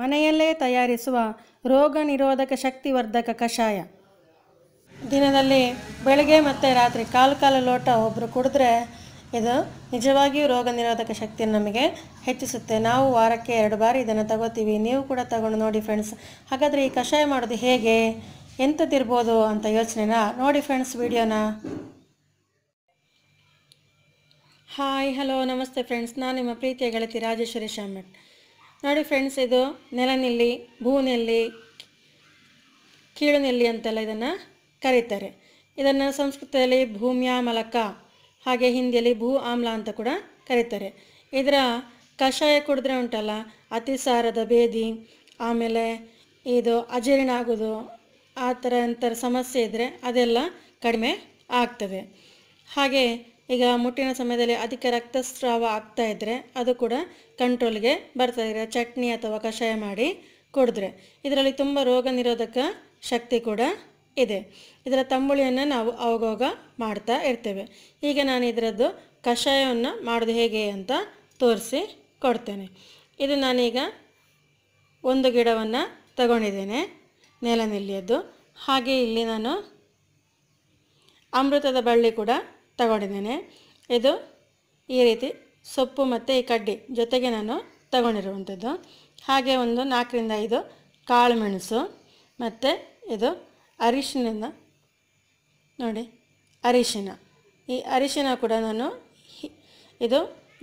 ಮನೆಯಲ್ಲೇ ತಯಾರಿಸುವ ರೋಗ ನಿರೋಧಕ ಶಕ್ತಿವರ್ಧಕ ಕಷಾಯ ದಿನದಲ್ಲಿ ಬೆಳಗ್ಗೆ ಮತ್ತು ರಾತ್ರಿ ಕಾಲು ಕಾಲು ಲೋಟ ಒಬ್ಬರು ಕುಡಿದ್ರೆ ಇದು ನಿಜವಾಗಿಯೂ ರೋಗ ನಿರೋಧಕ ಶಕ್ತಿಯನ್ನು ನಮಗೆ ಹೆಚ್ಚಿಸುತ್ತೆ ನಾವು ವಾರಕ್ಕೆ ಎರಡು ಬಾರಿ ಇದನ್ನು ತಗೋತೀವಿ ನೀವು ಕೂಡ ತಗೊಂಡು ನೋಡಿ ಫ್ರೆಂಡ್ಸ್ ಹಾಗಾದರೆ ಈ ಕಷಾಯ ಮಾಡೋದು ಹೇಗೆ ಎಂಥದ್ದಿರ್ಬೋದು ಅಂತ ಯೋಚನೆನ ನೋಡಿ ಫ್ರೆಂಡ್ಸ್ ವಿಡಿಯೋನ ಹಾಯ್ ಹಲೋ ನಮಸ್ತೆ ಫ್ರೆಂಡ್ಸ್ ನಾನು ನಿಮ್ಮ ಪ್ರೀತಿಯ ಗೆಳತಿ ರಾಜೇಶ್ವರಿ ಶಾಮಟ್ ನೋಡಿ ಫ್ರೆಂಡ್ಸ್ ಇದು ನೆಲನೆಲ್ಲಿ ಭೂನೆಲ್ಲಿ ಕೀಳುನೆಲ್ಲಿ ಅಂತೆಲ್ಲ ಇದನ್ನು ಕರೀತಾರೆ ಇದನ್ನು ಸಂಸ್ಕೃತದಲ್ಲಿ ಭೂಮ್ಯಾ ಮಲಕ ಹಾಗೆ ಹಿಂದಿಯಲ್ಲಿ ಭೂ ಆಮ್ಲ ಅಂತ ಕೂಡ ಕರೀತಾರೆ ಇದರ ಕಷಾಯ ಕುಡಿದ್ರೆ ಉಂಟಲ್ಲ ಅತಿಸಾರದ ಭೇದಿ ಆಮೇಲೆ ಇದು ಅಜೀರ್ಣ ಆಗೋದು ಆ ಥರ ಸಮಸ್ಯೆ ಇದ್ದರೆ ಅದೆಲ್ಲ ಕಡಿಮೆ ಆಗ್ತದೆ ಹಾಗೆ ಈಗ ಮುಟ್ಟಿನ ಸಮಯದಲ್ಲಿ ಅಧಿಕ ರಕ್ತಸ್ರಾವ ಆಗ್ತಾ ಇದ್ದರೆ ಅದು ಕೂಡ ಕಂಟ್ರೋಲ್ಗೆ ಬರ್ತಾ ಇದ್ದರೆ ಚಟ್ನಿ ಅಥವಾ ಕಷಾಯ ಮಾಡಿ ಕುಡಿದ್ರೆ ಇದರಲ್ಲಿ ತುಂಬ ರೋಗ ನಿರೋಧಕ ಶಕ್ತಿ ಕೂಡ ಇದೆ ಇದರ ತಂಬುಳಿಯನ್ನು ನಾವು ಅವಾಗವಾಗ ಮಾಡ್ತಾ ಇರ್ತೇವೆ ಈಗ ನಾನು ಇದರದ್ದು ಕಷಾಯವನ್ನು ಮಾಡೋದು ಹೇಗೆ ಅಂತ ತೋರಿಸಿ ಕೊಡ್ತೇನೆ ಇದು ನಾನೀಗ ಒಂದು ಗಿಡವನ್ನು ತಗೊಂಡಿದ್ದೇನೆ ನೆಲನೆಲ್ಲಿಯದ್ದು ಹಾಗೆ ಇಲ್ಲಿ ನಾನು ಅಮೃತದ ಬಳ್ಳಿ ಕೂಡ ತಗೊಂಡಿದ್ದೇನೆ ಇದು ಈ ರೀತಿ ಸೊಪ್ಪು ಮತ್ತು ಈ ಕಡ್ಡಿ ಜೊತೆಗೆ ನಾನು ತಗೊಂಡಿರುವಂಥದ್ದು ಹಾಗೆ ಒಂದು ನಾಲ್ಕರಿಂದ ಐದು ಕಾಳು ಮೆಣಸು ಮತ್ತು ಇದು ಅರಿಶಿನದ ನೋಡಿ ಅರಿಶಿನ ಈ ಅರಿಶಿನ ಕೂಡ ನಾನು ಇದು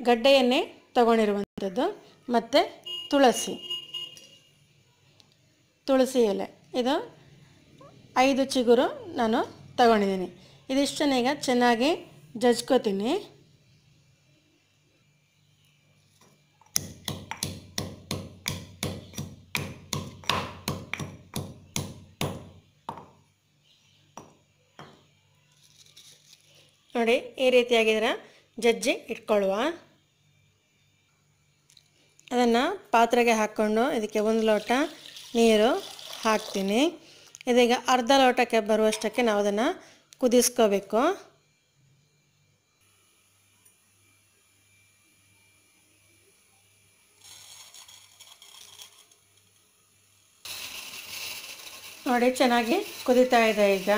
ಗಡ್ಡೆಯನ್ನೇ ತಗೊಂಡಿರುವಂಥದ್ದು ಮತ್ತು ತುಳಸಿ ತುಳಸಿ ಎಲೆ ಇದು ಐದು ಚಿಗುರು ನಾನು ತಗೊಂಡಿದ್ದೀನಿ ಇದಿಷ್ಟನ್ನು ಈಗ ಚೆನ್ನಾಗಿ ಜಜ್ಕೋತೀನಿ ನೋಡಿ ಈ ರೀತಿಯಾಗಿದ್ರೆ ಜಜ್ಜಿ ಇಟ್ಕೊಳ್ಳುವ ಅದನ್ನು ಪಾತ್ರೆಗೆ ಹಾಕ್ಕೊಂಡು ಇದಕ್ಕೆ ಒಂದು ಲೋಟ ನೀರು ಹಾಕ್ತೀನಿ ಇದೀಗ ಅರ್ಧ ಲೋಟಕ್ಕೆ ಬರುವಷ್ಟಕ್ಕೆ ನಾವು ಅದನ್ನು ಕುದಿಸ್ಕೋಬೇಕು ನೋಡಿ ಚೆನ್ನಾಗಿ ಕುದೀತಾ ಇದೆ ಈಗ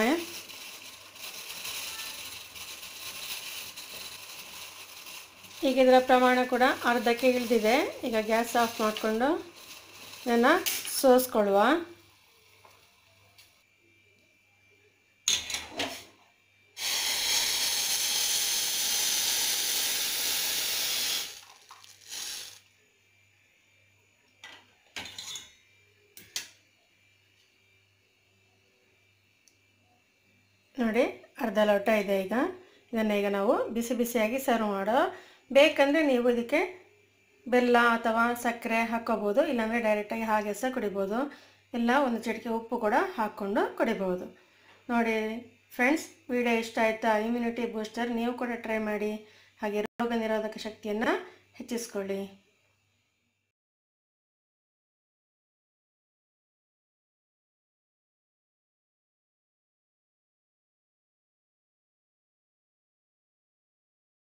ಈಗ ಇದರ ಪ್ರಮಾಣ ಕೂಡ ಅರ್ಧಕ್ಕೆ ಇಳಿದಿದೆ ಈಗ ಗ್ಯಾಸ್ ಆಫ್ ಮಾಡಿಕೊಂಡು ಇದನ್ನು ಸೋಸ್ಕೊಳ್ಳುವ ನೋಡಿ ಅರ್ಧ ಲೋಟ ಇದೆ ಈಗ ಇದನ್ನು ಈಗ ನಾವು ಬಿಸಿ ಬಿಸಿಯಾಗಿ ಸರ್ವ್ ಮಾಡೋ ಬೇಕಂದರೆ ನೀವು ಇದಕ್ಕೆ ಬೆಲ್ಲ ಅಥವಾ ಸಕ್ಕರೆ ಹಾಕೋಬೋದು ಇಲ್ಲಾಂದರೆ ಡೈರೆಕ್ಟಾಗಿ ಹಾಗೆ ಸಹ ಕುಡಿಬೋದು ಇಲ್ಲ ಒಂದು ಚಿಟಿಕೆ ಉಪ್ಪು ಕೂಡ ಹಾಕ್ಕೊಂಡು ಕುಡಿಬೋದು ನೋಡಿ ಫ್ರೆಂಡ್ಸ್ ವಿಡಿಯೋ ಇಷ್ಟ ಆಯಿತಾ ಇಮ್ಯುನಿಟಿ ಬೂಸ್ಟರ್ ನೀವು ಕೂಡ ಟ್ರೈ ಮಾಡಿ ಹಾಗೆ ರೋಗ ನಿರೋಧಕ ಶಕ್ತಿಯನ್ನು ಹೆಚ್ಚಿಸ್ಕೊಳ್ಳಿ